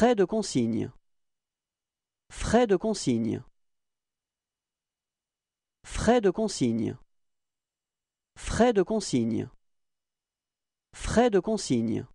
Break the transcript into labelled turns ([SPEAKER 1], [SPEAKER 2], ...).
[SPEAKER 1] Frais de consigne. Frais de consigne. Frais de consigne. Frais de consigne. Frais de consigne.